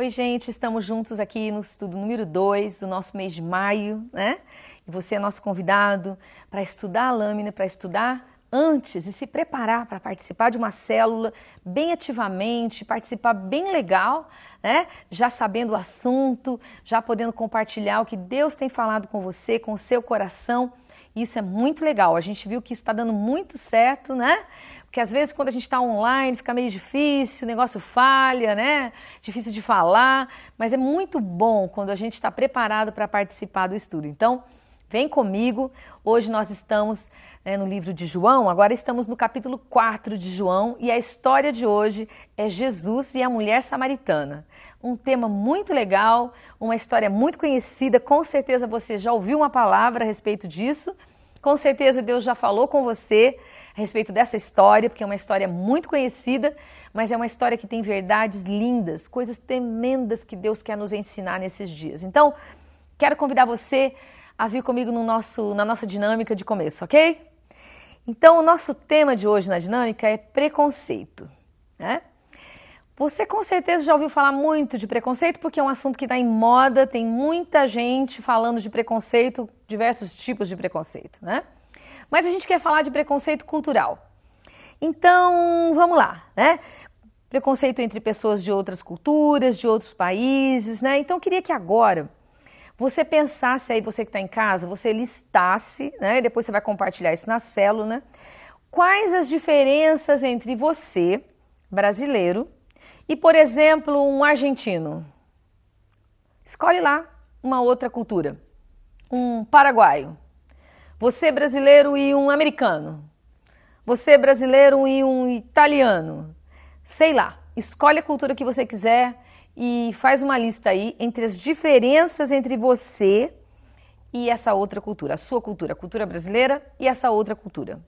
Oi, gente, estamos juntos aqui no estudo número 2 do nosso mês de maio, né? E você é nosso convidado para estudar a lâmina, para estudar antes e se preparar para participar de uma célula bem ativamente, participar bem legal, né? Já sabendo o assunto, já podendo compartilhar o que Deus tem falado com você, com o seu coração. Isso é muito legal. A gente viu que isso está dando muito certo, né? que às vezes quando a gente está online fica meio difícil, o negócio falha, né? Difícil de falar, mas é muito bom quando a gente está preparado para participar do estudo. Então, vem comigo. Hoje nós estamos né, no livro de João, agora estamos no capítulo 4 de João e a história de hoje é Jesus e a mulher samaritana. Um tema muito legal, uma história muito conhecida, com certeza você já ouviu uma palavra a respeito disso. Com certeza Deus já falou com você a respeito dessa história, porque é uma história muito conhecida, mas é uma história que tem verdades lindas, coisas tremendas que Deus quer nos ensinar nesses dias. Então, quero convidar você a vir comigo no nosso, na nossa dinâmica de começo, ok? Então, o nosso tema de hoje na dinâmica é preconceito. Né? Você com certeza já ouviu falar muito de preconceito, porque é um assunto que está em moda, tem muita gente falando de preconceito, diversos tipos de preconceito, né? Mas a gente quer falar de preconceito cultural. Então, vamos lá, né? Preconceito entre pessoas de outras culturas, de outros países, né? Então, eu queria que agora você pensasse aí, você que está em casa, você listasse, né? E depois você vai compartilhar isso na célula, né? Quais as diferenças entre você, brasileiro, e, por exemplo, um argentino? Escolhe lá uma outra cultura, um paraguaio, você é brasileiro e um americano. Você é brasileiro e um italiano. Sei lá, escolhe a cultura que você quiser e faz uma lista aí entre as diferenças entre você e essa outra cultura, a sua cultura, a cultura brasileira e essa outra cultura.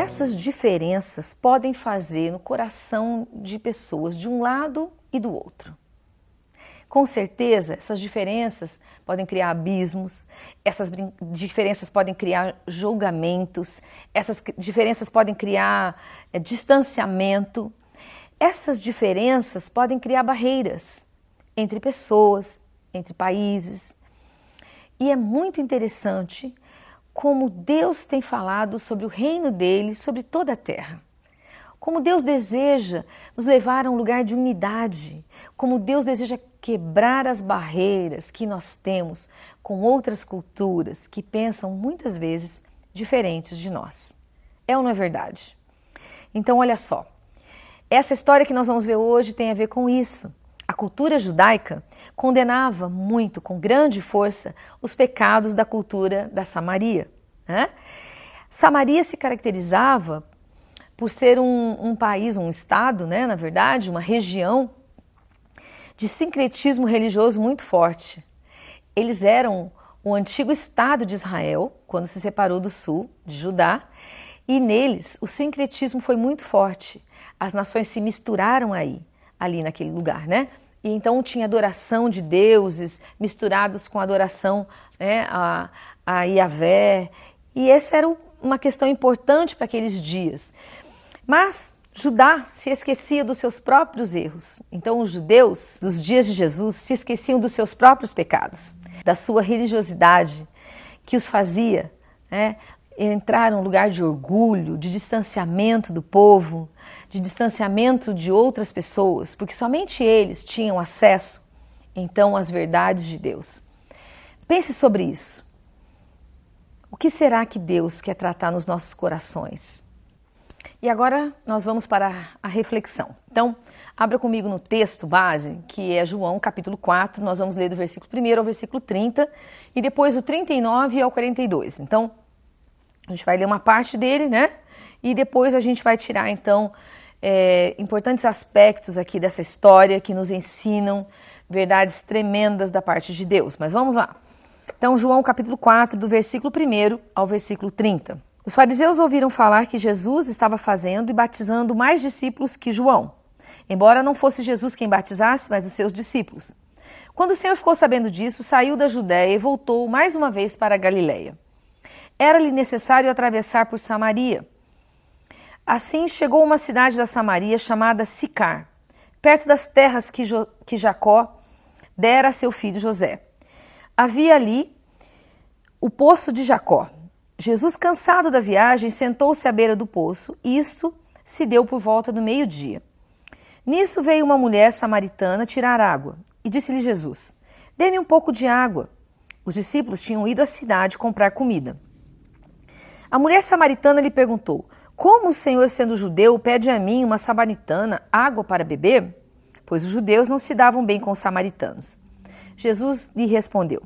essas diferenças podem fazer no coração de pessoas de um lado e do outro. Com certeza, essas diferenças podem criar abismos, essas diferenças podem criar julgamentos, essas diferenças podem criar é, distanciamento. Essas diferenças podem criar barreiras entre pessoas, entre países. E é muito interessante como Deus tem falado sobre o reino dele, sobre toda a terra. Como Deus deseja nos levar a um lugar de unidade, como Deus deseja quebrar as barreiras que nós temos com outras culturas que pensam muitas vezes diferentes de nós. É ou não é verdade? Então, olha só, essa história que nós vamos ver hoje tem a ver com isso. A cultura judaica condenava muito, com grande força, os pecados da cultura da Samaria. Né? Samaria se caracterizava por ser um, um país, um estado, né, na verdade, uma região de sincretismo religioso muito forte. Eles eram o antigo estado de Israel, quando se separou do sul, de Judá, e neles o sincretismo foi muito forte. As nações se misturaram aí ali naquele lugar, né? E então tinha adoração de deuses misturados com adoração né, a, a Iavé. E essa era uma questão importante para aqueles dias. Mas Judá se esquecia dos seus próprios erros. Então, os judeus dos dias de Jesus se esqueciam dos seus próprios pecados, da sua religiosidade, que os fazia né, entrar num lugar de orgulho, de distanciamento do povo, de distanciamento de outras pessoas, porque somente eles tinham acesso então às verdades de Deus. Pense sobre isso. O que será que Deus quer tratar nos nossos corações? E agora nós vamos para a reflexão. Então, abra comigo no texto base, que é João capítulo 4, nós vamos ler do versículo 1 ao versículo 30 e depois do 39 ao 42. Então, a gente vai ler uma parte dele, né? E depois a gente vai tirar então é, importantes aspectos aqui dessa história que nos ensinam verdades tremendas da parte de Deus. Mas vamos lá. Então, João capítulo 4, do versículo 1 ao versículo 30. Os fariseus ouviram falar que Jesus estava fazendo e batizando mais discípulos que João, embora não fosse Jesus quem batizasse, mas os seus discípulos. Quando o Senhor ficou sabendo disso, saiu da Judéia e voltou mais uma vez para a Galiléia. Era-lhe necessário atravessar por Samaria. Assim chegou uma cidade da Samaria chamada Sicar, perto das terras que, jo que Jacó dera a seu filho José. Havia ali o poço de Jacó. Jesus, cansado da viagem, sentou-se à beira do poço, e isto se deu por volta do meio-dia. Nisso veio uma mulher samaritana tirar água, e disse-lhe Jesus: Dê-me um pouco de água. Os discípulos tinham ido à cidade comprar comida. A mulher samaritana lhe perguntou: como o Senhor, sendo judeu, pede a mim, uma samaritana, água para beber? Pois os judeus não se davam bem com os samaritanos. Jesus lhe respondeu: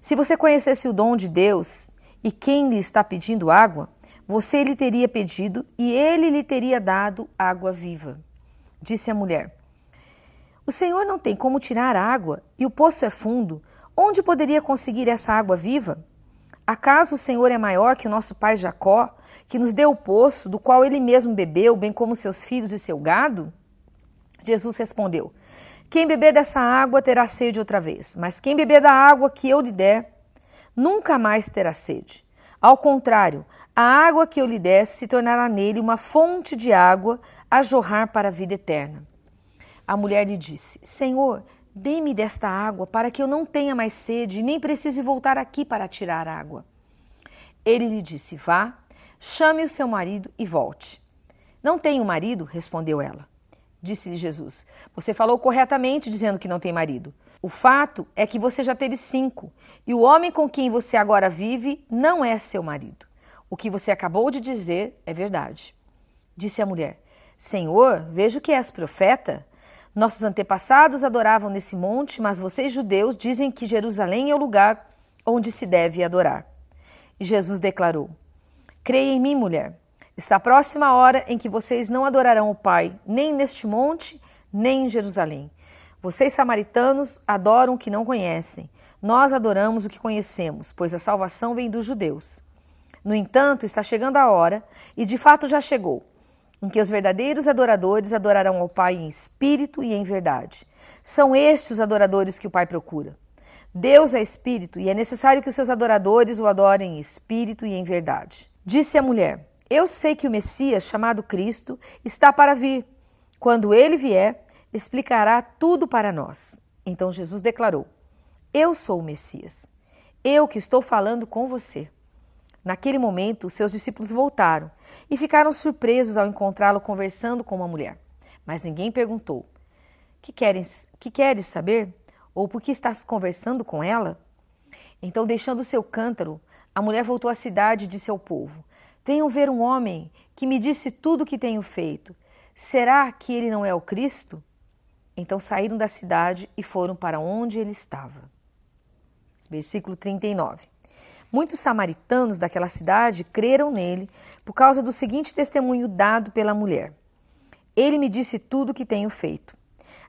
Se você conhecesse o dom de Deus e quem lhe está pedindo água, você lhe teria pedido e ele lhe teria dado água viva. Disse a mulher: O Senhor não tem como tirar água e o poço é fundo. Onde poderia conseguir essa água viva? Acaso o Senhor é maior que o nosso pai Jacó, que nos deu o poço, do qual ele mesmo bebeu, bem como seus filhos e seu gado? Jesus respondeu: Quem beber dessa água terá sede outra vez, mas quem beber da água que eu lhe der, nunca mais terá sede. Ao contrário, a água que eu lhe der se tornará nele uma fonte de água a jorrar para a vida eterna. A mulher lhe disse: Senhor, Dê-me desta água para que eu não tenha mais sede, nem precise voltar aqui para tirar água. Ele lhe disse: Vá, chame o seu marido e volte. Não tenho marido, respondeu ela. Disse-lhe Jesus: Você falou corretamente dizendo que não tem marido. O fato é que você já teve cinco, e o homem com quem você agora vive não é seu marido. O que você acabou de dizer é verdade. Disse a mulher: Senhor, vejo que és profeta. Nossos antepassados adoravam nesse monte, mas vocês, judeus, dizem que Jerusalém é o lugar onde se deve adorar. E Jesus declarou: Creia em mim, mulher. Está próxima a hora em que vocês não adorarão o Pai, nem neste monte, nem em Jerusalém. Vocês, samaritanos, adoram o que não conhecem. Nós adoramos o que conhecemos, pois a salvação vem dos judeus. No entanto, está chegando a hora, e de fato já chegou em que os verdadeiros adoradores adorarão ao Pai em espírito e em verdade. São estes os adoradores que o Pai procura. Deus é espírito e é necessário que os seus adoradores o adorem em espírito e em verdade. Disse a mulher: Eu sei que o Messias, chamado Cristo, está para vir. Quando ele vier, explicará tudo para nós. Então Jesus declarou: Eu sou o Messias. Eu que estou falando com você. Naquele momento, seus discípulos voltaram e ficaram surpresos ao encontrá-lo conversando com uma mulher. Mas ninguém perguntou: que queres, que queres saber? Ou por que estás conversando com ela? Então, deixando seu cântaro, a mulher voltou à cidade e disse ao povo: Venham ver um homem que me disse tudo o que tenho feito. Será que ele não é o Cristo? Então saíram da cidade e foram para onde ele estava. Versículo 39. Muitos samaritanos daquela cidade creram nele por causa do seguinte testemunho dado pela mulher: Ele me disse tudo o que tenho feito.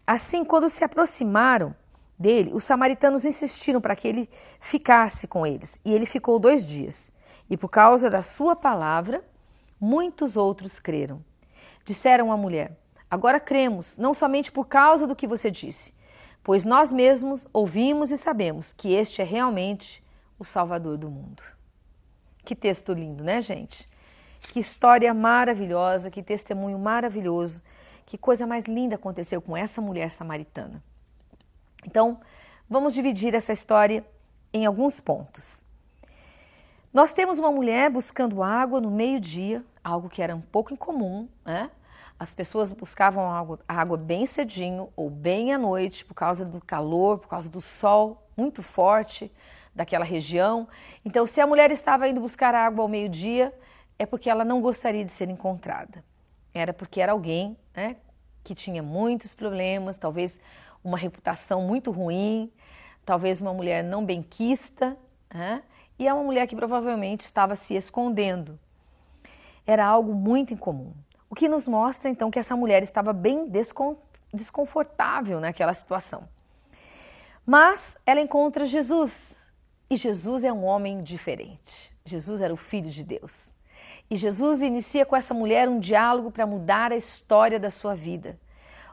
Assim, quando se aproximaram dele, os samaritanos insistiram para que ele ficasse com eles, e ele ficou dois dias. E por causa da sua palavra, muitos outros creram. Disseram à mulher: Agora cremos, não somente por causa do que você disse, pois nós mesmos ouvimos e sabemos que este é realmente o Salvador do mundo. Que texto lindo, né, gente? Que história maravilhosa, que testemunho maravilhoso, que coisa mais linda aconteceu com essa mulher samaritana. Então, vamos dividir essa história em alguns pontos. Nós temos uma mulher buscando água no meio-dia, algo que era um pouco incomum, né? As pessoas buscavam água, água bem cedinho ou bem à noite, por causa do calor, por causa do sol muito forte, daquela região. Então, se a mulher estava indo buscar água ao meio-dia, é porque ela não gostaria de ser encontrada. Era porque era alguém né, que tinha muitos problemas, talvez uma reputação muito ruim, talvez uma mulher não benquista, né, e é uma mulher que provavelmente estava se escondendo. Era algo muito incomum. O que nos mostra então que essa mulher estava bem desconfortável naquela situação. Mas ela encontra Jesus e Jesus é um homem diferente. Jesus era o Filho de Deus. E Jesus inicia com essa mulher um diálogo para mudar a história da sua vida.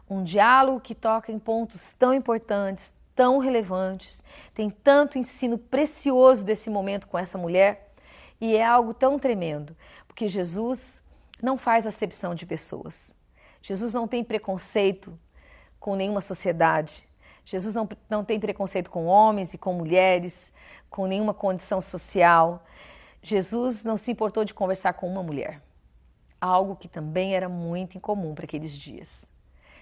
Um diálogo que toca em pontos tão importantes, tão relevantes, tem tanto ensino precioso desse momento com essa mulher. E é algo tão tremendo, porque Jesus não faz acepção de pessoas. Jesus não tem preconceito com nenhuma sociedade. Jesus não, não tem preconceito com homens e com mulheres, com nenhuma condição social. Jesus não se importou de conversar com uma mulher, algo que também era muito incomum para aqueles dias.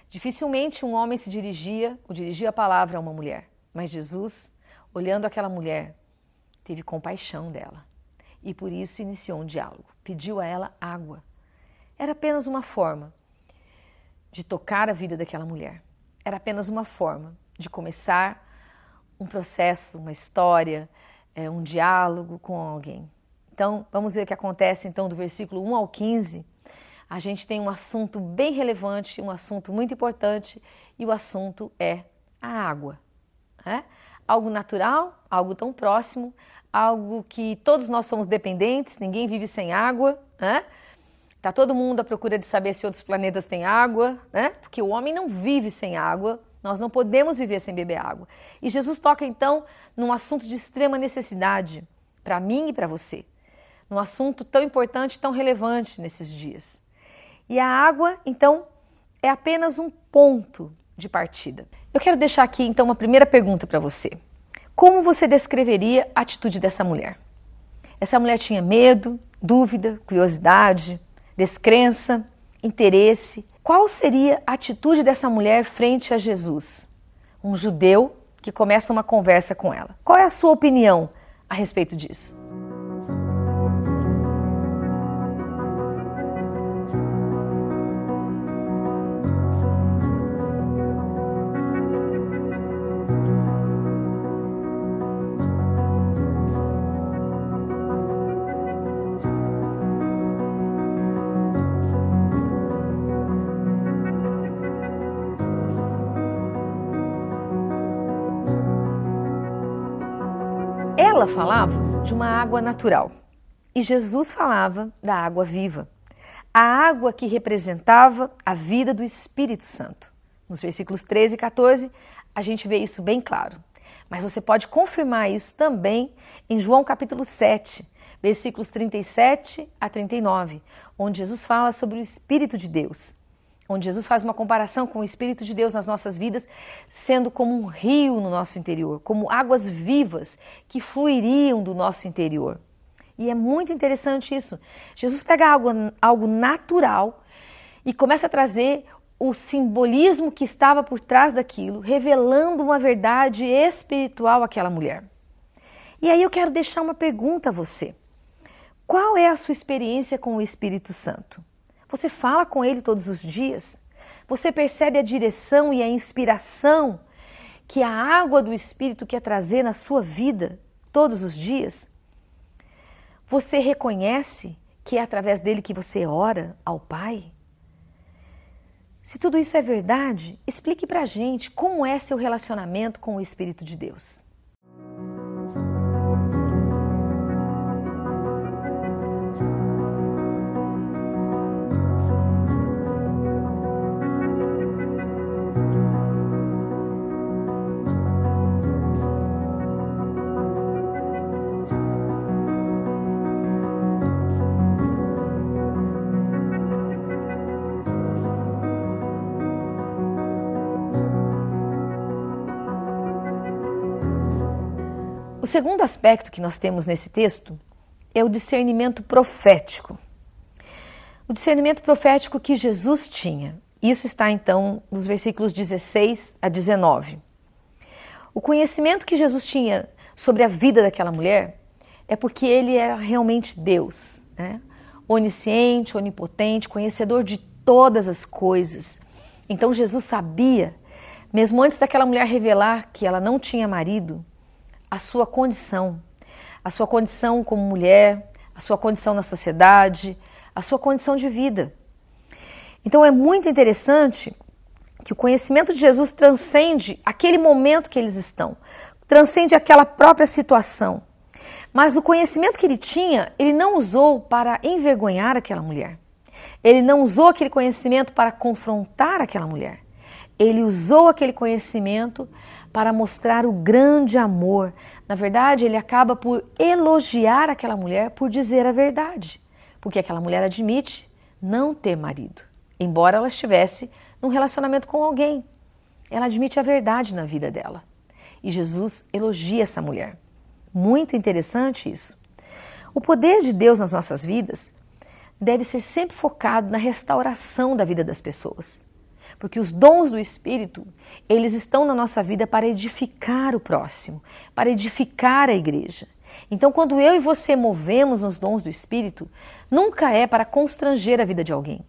Dificilmente um homem se dirigia ou dirigia a palavra a uma mulher, mas Jesus, olhando aquela mulher, teve compaixão dela e por isso iniciou um diálogo. Pediu a ela água. Era apenas uma forma de tocar a vida daquela mulher. Era apenas uma forma de começar um processo, uma história, é, um diálogo com alguém. Então, vamos ver o que acontece então do versículo 1 ao 15. A gente tem um assunto bem relevante, um assunto muito importante, e o assunto é a água. Né? Algo natural, algo tão próximo, algo que todos nós somos dependentes, ninguém vive sem água. Né? Tá todo mundo à procura de saber se outros planetas têm água, né? porque o homem não vive sem água, nós não podemos viver sem beber água. E Jesus toca então num assunto de extrema necessidade para mim e para você. Num assunto tão importante, tão relevante nesses dias. E a água, então, é apenas um ponto de partida. Eu quero deixar aqui então uma primeira pergunta para você. Como você descreveria a atitude dessa mulher? Essa mulher tinha medo, dúvida, curiosidade, descrença, interesse, qual seria a atitude dessa mulher frente a Jesus? Um judeu que começa uma conversa com ela. Qual é a sua opinião a respeito disso? falava de uma água natural e Jesus falava da água viva, a água que representava a vida do Espírito Santo. Nos versículos 13 e 14, a gente vê isso bem claro. Mas você pode confirmar isso também em João capítulo 7, versículos 37 a 39, onde Jesus fala sobre o Espírito de Deus onde Jesus faz uma comparação com o Espírito de Deus nas nossas vidas, sendo como um rio no nosso interior, como águas vivas que fluiriam do nosso interior. E é muito interessante isso. Jesus pega algo, algo natural e começa a trazer o simbolismo que estava por trás daquilo, revelando uma verdade espiritual àquela mulher. E aí eu quero deixar uma pergunta a você: qual é a sua experiência com o Espírito Santo? Você fala com ele todos os dias. Você percebe a direção e a inspiração que a água do Espírito quer trazer na sua vida todos os dias. Você reconhece que é através dele que você ora ao Pai? Se tudo isso é verdade, explique para a gente como é seu relacionamento com o Espírito de Deus. segundo aspecto que nós temos nesse texto é o discernimento profético. O discernimento profético que Jesus tinha. Isso está então nos versículos 16 a 19. O conhecimento que Jesus tinha sobre a vida daquela mulher é porque ele era realmente Deus, né? onisciente, onipotente, conhecedor de todas as coisas. Então Jesus sabia, mesmo antes daquela mulher revelar que ela não tinha marido, a sua condição, a sua condição como mulher, a sua condição na sociedade, a sua condição de vida. Então é muito interessante que o conhecimento de Jesus transcende aquele momento que eles estão, transcende aquela própria situação. Mas o conhecimento que ele tinha, ele não usou para envergonhar aquela mulher. Ele não usou aquele conhecimento para confrontar aquela mulher. Ele usou aquele conhecimento para mostrar o grande amor. Na verdade, ele acaba por elogiar aquela mulher por dizer a verdade, porque aquela mulher admite não ter marido, embora ela estivesse num relacionamento com alguém. Ela admite a verdade na vida dela. E Jesus elogia essa mulher. Muito interessante isso. O poder de Deus nas nossas vidas deve ser sempre focado na restauração da vida das pessoas. Porque os dons do Espírito, eles estão na nossa vida para edificar o próximo, para edificar a igreja. Então, quando eu e você movemos os dons do Espírito, nunca é para constranger a vida de alguém,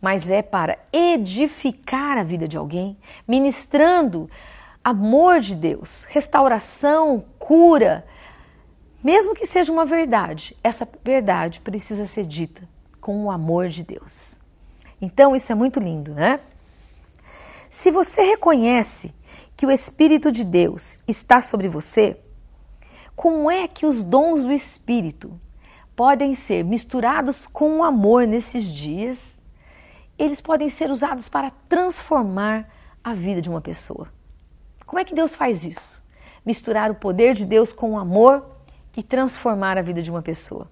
mas é para edificar a vida de alguém, ministrando amor de Deus, restauração, cura. Mesmo que seja uma verdade, essa verdade precisa ser dita com o amor de Deus. Então, isso é muito lindo, né? Se você reconhece que o Espírito de Deus está sobre você, como é que os dons do Espírito podem ser misturados com o amor nesses dias? Eles podem ser usados para transformar a vida de uma pessoa. Como é que Deus faz isso? Misturar o poder de Deus com o amor e transformar a vida de uma pessoa.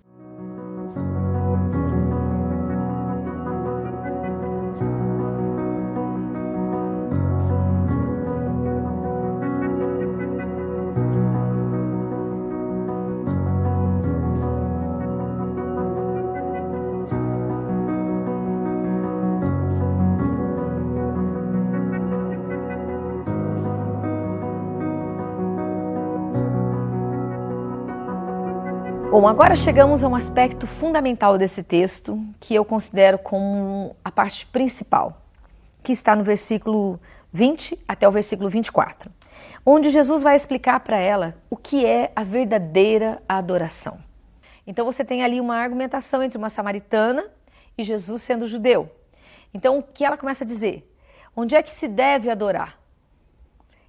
Bom, agora chegamos a um aspecto fundamental desse texto, que eu considero como a parte principal, que está no versículo 20 até o versículo 24, onde Jesus vai explicar para ela o que é a verdadeira adoração. Então você tem ali uma argumentação entre uma samaritana e Jesus sendo judeu. Então o que ela começa a dizer? Onde é que se deve adorar?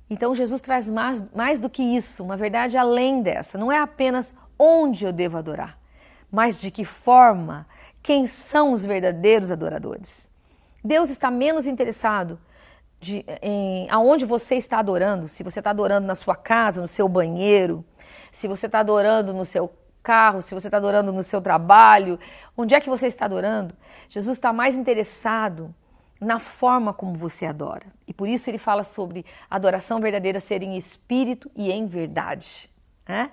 Então Jesus traz mais, mais do que isso, uma verdade além dessa. Não é apenas onde eu devo adorar, mas de que forma, quem são os verdadeiros adoradores. Deus está menos interessado de, em aonde você está adorando, se você está adorando na sua casa, no seu banheiro, se você está adorando no seu carro, se você está adorando no seu trabalho, onde é que você está adorando, Jesus está mais interessado na forma como você adora. E por isso ele fala sobre adoração verdadeira ser em espírito e em verdade. Né?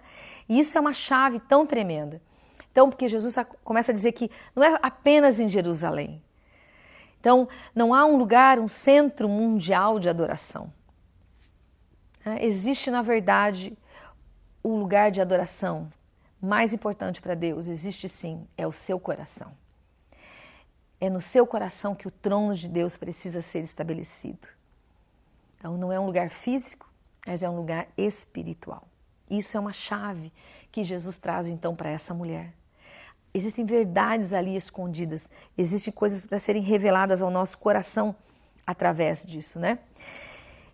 E isso é uma chave tão tremenda. Então, porque Jesus tá, começa a dizer que não é apenas em Jerusalém. Então, não há um lugar, um centro mundial de adoração. É, existe, na verdade, o um lugar de adoração mais importante para Deus. Existe sim, é o seu coração. É no seu coração que o trono de Deus precisa ser estabelecido. Então, não é um lugar físico, mas é um lugar espiritual. Isso é uma chave que Jesus traz então para essa mulher. Existem verdades ali escondidas, existem coisas para serem reveladas ao nosso coração através disso, né?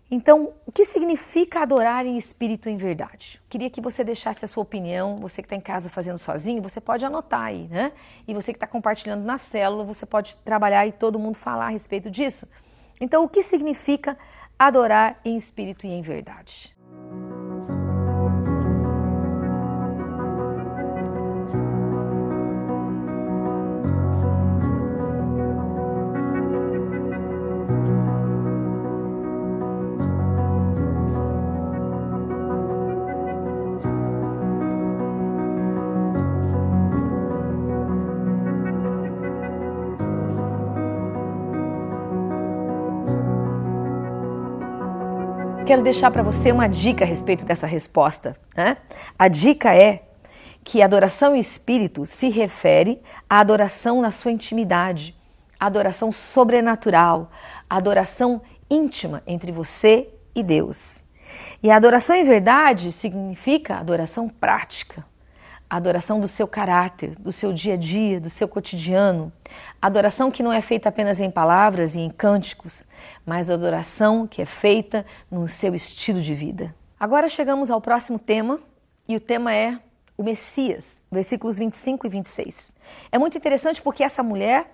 Então, o que significa adorar em espírito e em verdade? Queria que você deixasse a sua opinião. Você que está em casa fazendo sozinho, você pode anotar aí, né? E você que está compartilhando na célula, você pode trabalhar e todo mundo falar a respeito disso. Então, o que significa adorar em espírito e em verdade? quero deixar para você uma dica a respeito dessa resposta. Né? A dica é que adoração em espírito se refere à adoração na sua intimidade, à adoração sobrenatural, à adoração íntima entre você e Deus. E a adoração em verdade significa adoração prática, a adoração do seu caráter, do seu dia a dia, do seu cotidiano. A adoração que não é feita apenas em palavras e em cânticos, mas a adoração que é feita no seu estilo de vida. Agora chegamos ao próximo tema, e o tema é o Messias, versículos 25 e 26. É muito interessante porque essa mulher,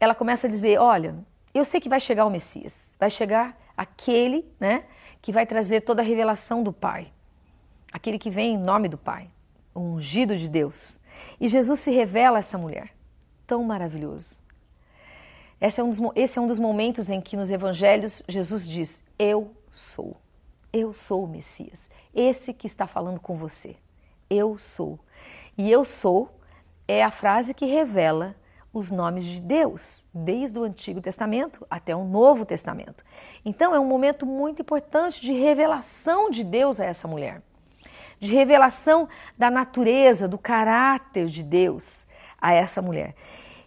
ela começa a dizer, olha, eu sei que vai chegar o Messias, vai chegar aquele, né, que vai trazer toda a revelação do Pai. Aquele que vem em nome do Pai o ungido de Deus. E Jesus se revela a essa mulher. Tão maravilhoso. Esse é, um dos, esse é um dos momentos em que nos evangelhos Jesus diz: Eu sou. Eu sou o Messias. Esse que está falando com você. Eu sou. E eu sou é a frase que revela os nomes de Deus, desde o Antigo Testamento até o Novo Testamento. Então é um momento muito importante de revelação de Deus a essa mulher de revelação da natureza, do caráter de Deus a essa mulher.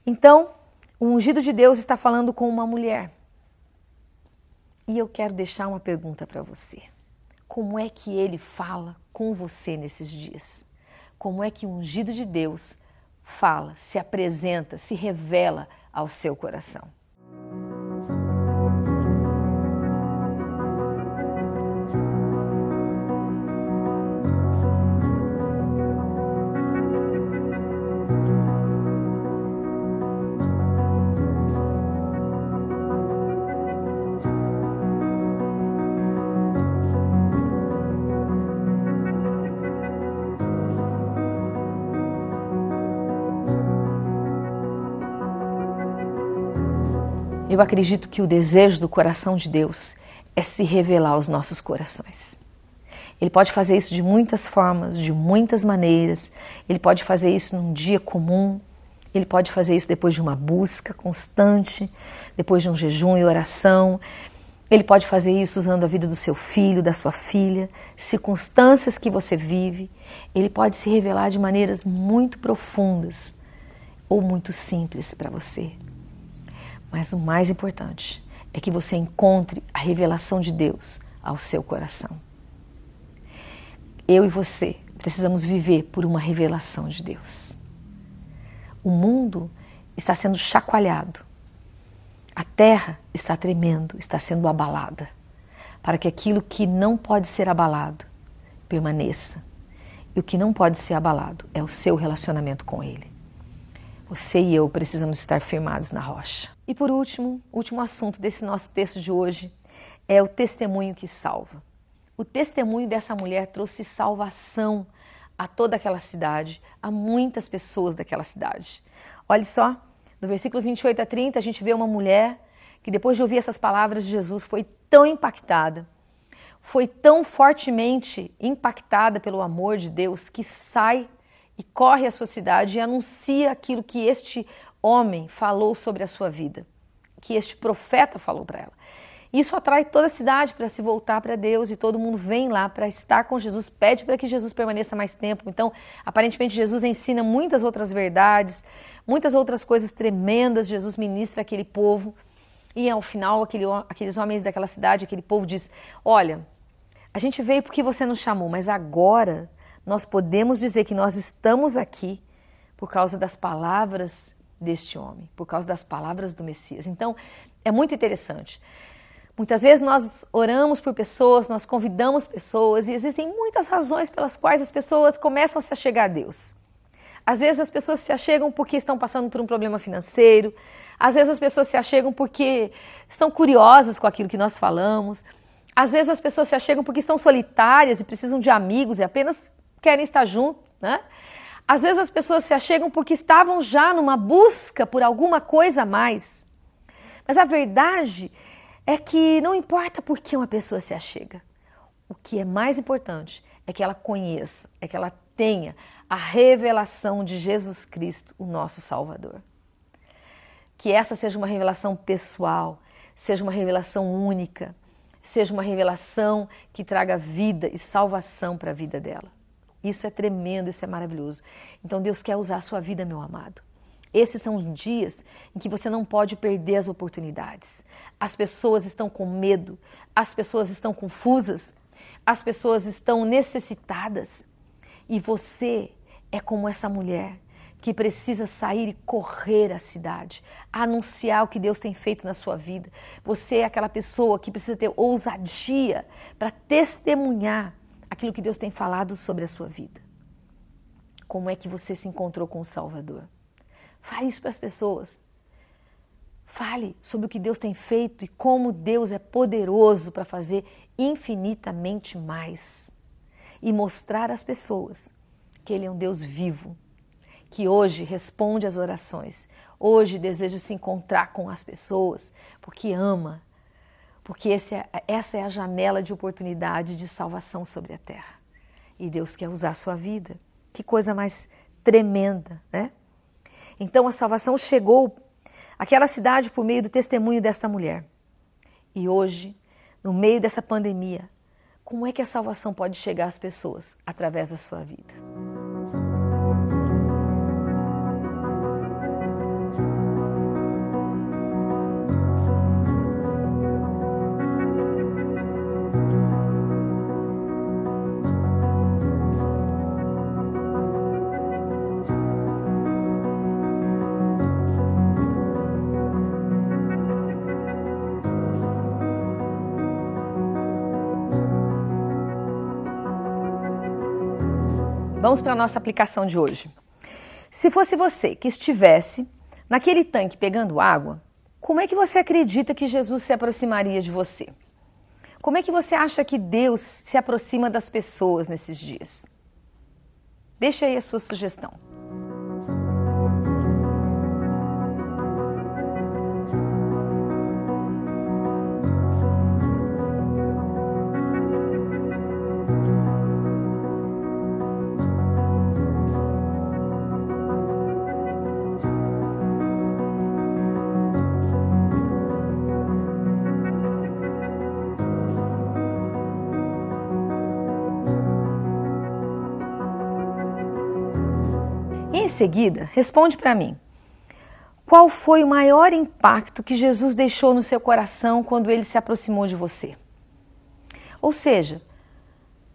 Então, o ungido de Deus está falando com uma mulher. E eu quero deixar uma pergunta para você. Como é que ele fala com você nesses dias? Como é que o ungido de Deus fala, se apresenta, se revela ao seu coração? eu acredito que o desejo do coração de Deus é se revelar aos nossos corações. Ele pode fazer isso de muitas formas, de muitas maneiras. Ele pode fazer isso num dia comum. Ele pode fazer isso depois de uma busca constante, depois de um jejum e oração. Ele pode fazer isso usando a vida do seu filho, da sua filha, circunstâncias que você vive. Ele pode se revelar de maneiras muito profundas ou muito simples para você. Mas o mais importante é que você encontre a revelação de Deus ao seu coração. Eu e você precisamos viver por uma revelação de Deus. O mundo está sendo chacoalhado. A terra está tremendo, está sendo abalada, para que aquilo que não pode ser abalado permaneça. E o que não pode ser abalado é o seu relacionamento com Ele. Você e eu precisamos estar firmados na rocha. E por último, último assunto desse nosso texto de hoje é o testemunho que salva. O testemunho dessa mulher trouxe salvação a toda aquela cidade, a muitas pessoas daquela cidade. Olha só, no versículo 28 a 30, a gente vê uma mulher que depois de ouvir essas palavras de Jesus foi tão impactada, foi tão fortemente impactada pelo amor de Deus que sai e corre à sua cidade e anuncia aquilo que este homem falou sobre a sua vida, que este profeta falou para ela. Isso atrai toda a cidade para se voltar para Deus e todo mundo vem lá para estar com Jesus, pede para que Jesus permaneça mais tempo. Então, aparentemente, Jesus ensina muitas outras verdades, muitas outras coisas tremendas. Jesus ministra aquele povo e, ao final, aquele, aqueles homens daquela cidade, aquele povo diz: Olha, a gente veio porque você nos chamou, mas agora nós podemos dizer que nós estamos aqui por causa das palavras deste homem, por causa das palavras do Messias. Então, é muito interessante. Muitas vezes nós oramos por pessoas, nós convidamos pessoas e existem muitas razões pelas quais as pessoas começam a se achegar a Deus. Às vezes as pessoas se achegam porque estão passando por um problema financeiro, às vezes as pessoas se achegam porque estão curiosas com aquilo que nós falamos, às vezes as pessoas se achegam porque estão solitárias e precisam de amigos e apenas querem estar junto, né? Às vezes as pessoas se achegam porque estavam já numa busca por alguma coisa a mais. Mas a verdade é que não importa por que uma pessoa se achega. O que é mais importante é que ela conheça, é que ela tenha a revelação de Jesus Cristo, o nosso Salvador. Que essa seja uma revelação pessoal, seja uma revelação única, seja uma revelação que traga vida e salvação para a vida dela. Isso é tremendo, isso é maravilhoso. Então Deus quer usar a sua vida, meu amado. Esses são dias em que você não pode perder as oportunidades. As pessoas estão com medo, as pessoas estão confusas, as pessoas estão necessitadas. E você é como essa mulher que precisa sair e correr à cidade, anunciar o que Deus tem feito na sua vida. Você é aquela pessoa que precisa ter ousadia para testemunhar aquilo que Deus tem falado sobre a sua vida. Como é que você se encontrou com o Salvador? Fale isso para as pessoas. Fale sobre o que Deus tem feito e como Deus é poderoso para fazer infinitamente mais e mostrar às pessoas que Ele é um Deus vivo, que hoje responde às orações, hoje deseja se encontrar com as pessoas porque ama porque é, essa é a janela de oportunidade de salvação sobre a terra. E Deus quer usar a sua vida. Que coisa mais tremenda, né? Então a salvação chegou àquela cidade por meio do testemunho desta mulher. E hoje, no meio dessa pandemia, como é que a salvação pode chegar às pessoas através da sua vida? Vamos para a nossa aplicação de hoje. Se fosse você que estivesse naquele tanque pegando água, como é que você acredita que Jesus se aproximaria de você? Como é que você acha que Deus se aproxima das pessoas nesses dias? Deixa aí a sua sugestão. thank seguida, responde para mim. Qual foi o maior impacto que Jesus deixou no seu coração quando ele se aproximou de você? Ou seja,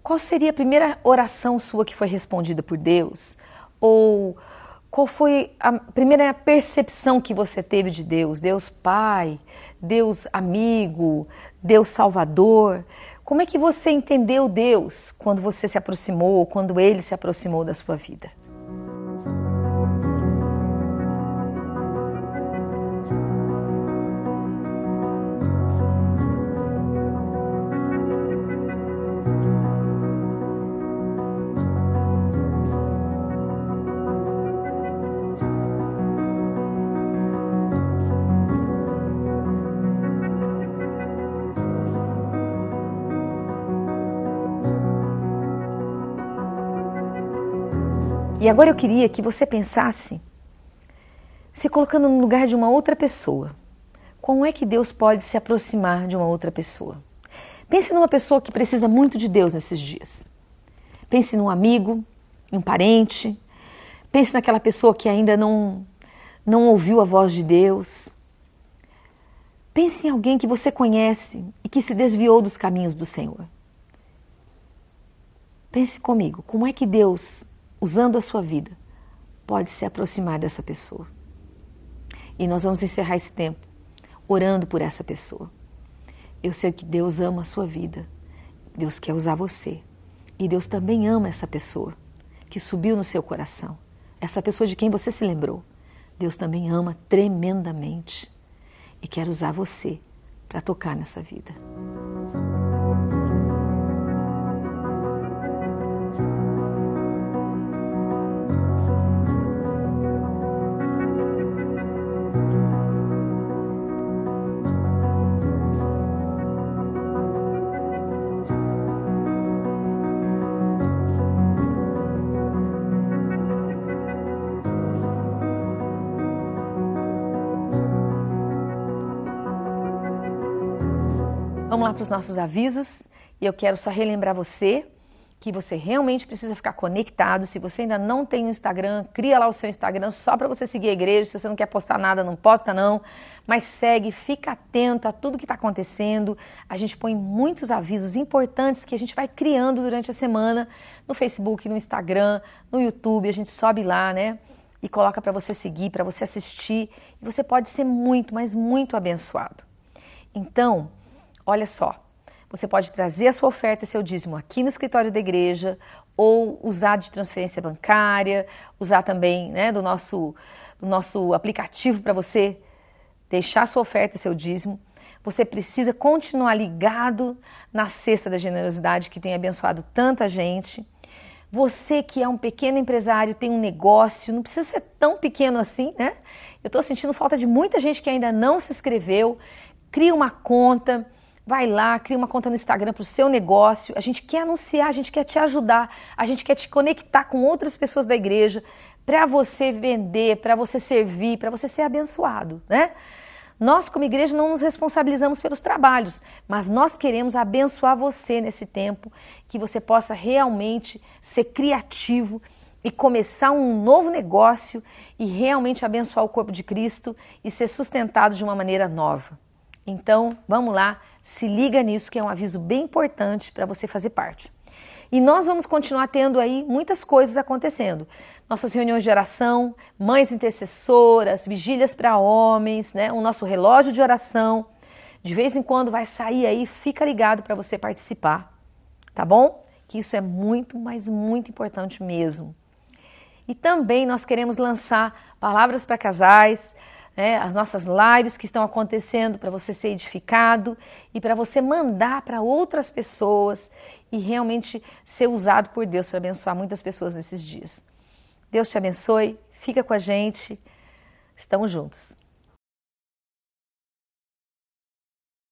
qual seria a primeira oração sua que foi respondida por Deus? Ou qual foi a primeira percepção que você teve de Deus? Deus Pai, Deus Amigo, Deus Salvador? Como é que você entendeu Deus quando você se aproximou, quando ele se aproximou da sua vida? E agora eu queria que você pensasse, se colocando no lugar de uma outra pessoa. Como é que Deus pode se aproximar de uma outra pessoa? Pense numa pessoa que precisa muito de Deus nesses dias. Pense num amigo, num parente. Pense naquela pessoa que ainda não, não ouviu a voz de Deus. Pense em alguém que você conhece e que se desviou dos caminhos do Senhor. Pense comigo, como é que Deus usando a sua vida, pode se aproximar dessa pessoa. E nós vamos encerrar esse tempo orando por essa pessoa. Eu sei que Deus ama a sua vida. Deus quer usar você. E Deus também ama essa pessoa que subiu no seu coração. Essa pessoa de quem você se lembrou. Deus também ama tremendamente e quer usar você para tocar nessa vida. para os nossos avisos e eu quero só relembrar você que você realmente precisa ficar conectado. Se você ainda não tem o Instagram, cria lá o seu Instagram só para você seguir a igreja. Se você não quer postar nada, não posta não, mas segue, fica atento a tudo que está acontecendo. A gente põe muitos avisos importantes que a gente vai criando durante a semana no Facebook, no Instagram, no YouTube. A gente sobe lá, né? E coloca para você seguir, para você assistir. E você pode ser muito, mas muito abençoado. Então, Olha só, você pode trazer a sua oferta, seu dízimo aqui no escritório da igreja, ou usar de transferência bancária, usar também né, do, nosso, do nosso aplicativo para você deixar sua oferta, seu dízimo. Você precisa continuar ligado na cesta da generosidade que tem abençoado tanta gente. Você que é um pequeno empresário, tem um negócio, não precisa ser tão pequeno assim, né? Eu estou sentindo falta de muita gente que ainda não se inscreveu. Cria uma conta, Vai lá, cria uma conta no Instagram para o seu negócio. A gente quer anunciar, a gente quer te ajudar, a gente quer te conectar com outras pessoas da igreja para você vender, para você servir, para você ser abençoado, né? Nós, como igreja, não nos responsabilizamos pelos trabalhos, mas nós queremos abençoar você nesse tempo, que você possa realmente ser criativo e começar um novo negócio e realmente abençoar o corpo de Cristo e ser sustentado de uma maneira nova. Então, vamos lá, se liga nisso que é um aviso bem importante para você fazer parte. E nós vamos continuar tendo aí muitas coisas acontecendo. Nossas reuniões de oração, mães intercessoras, vigílias para homens, né? O nosso relógio de oração. De vez em quando vai sair aí, fica ligado para você participar, tá bom? Que isso é muito, mas muito importante mesmo. E também nós queremos lançar palavras para casais, né, as nossas lives que estão acontecendo para você ser edificado e para você mandar para outras pessoas e realmente ser usado por Deus para abençoar muitas pessoas nesses dias. Deus te abençoe, fica com a gente, estamos juntos.